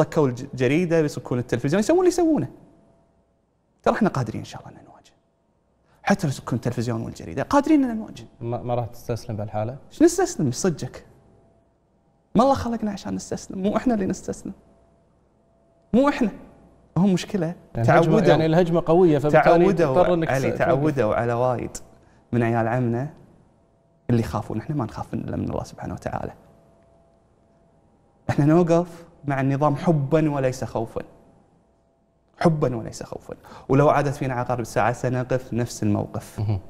صكوا الجريده بيصكون التلفزيون يسوون اللي يسوونه ترى احنا قادرين ان شاء الله ان نواجه حتى لو يصكون التلفزيون والجريده قادرين ان نواجه ما, ما راح تستسلم بهالحاله؟ ايش نستسلم صدقك ما الله خلقنا عشان نستسلم مو احنا اللي نستسلم مو احنا هم مشكله يعني تعودوا يعني الهجمه قويه فبالتالي تعودوا انك علي تعودوا على وايد من عيال عمنا اللي يخافون احنا ما نخاف الا من الله سبحانه وتعالى احنا نوقف مع النظام حبا وليس خوفا حبا وليس خوفا ولو عادت فينا عقارب الساعة سنقف نفس الموقف